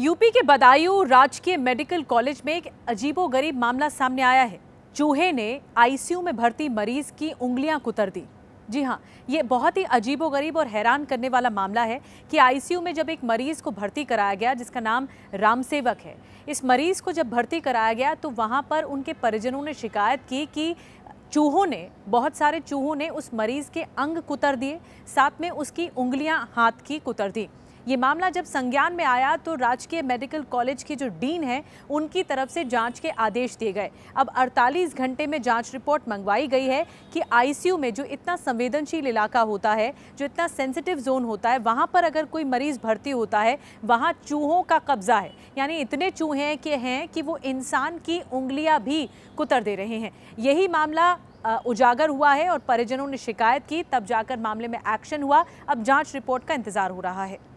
UP के बदायूं राजकीय medical college में एक अजीबोगरीब मामला सामने आया है चूहे ने आईसीयू में भर्ती मरीज की उंगलियां कुतर दी जी हाँ ये बहुत ही अजीबोगरीब और हैरान करने वाला मामला है कि आईसीयू में जब एक मरीज़ को भर्ती कराया गया जिसका नाम रामसेवक है इस मरीज़ को जब भर्ती कराया गया तो वहाँ पर उनके परिजनों ने शिकायत की कि चूहों ने बहुत सारे चूहों ने उस मरीज़ के अंग कुतर दिए साथ में उसकी उंगलियाँ हाथ की कुतर दी ये मामला जब संज्ञान में आया तो राजकीय मेडिकल कॉलेज के जो डीन हैं उनकी तरफ से जांच के आदेश दिए गए अब 48 घंटे में जांच रिपोर्ट मंगवाई गई है कि आईसीयू में जो इतना संवेदनशील इलाका होता है जो इतना सेंसिटिव जोन होता है वहाँ पर अगर कोई मरीज़ भर्ती होता है वहाँ चूहों का कब्जा है यानी इतने चूहे के हैं कि वो इंसान की उंगलियाँ भी कुतर दे रहे हैं यही मामला उजागर हुआ है और परिजनों ने शिकायत की तब जाकर मामले में एक्शन हुआ अब जांच रिपोर्ट का इंतज़ार हो रहा है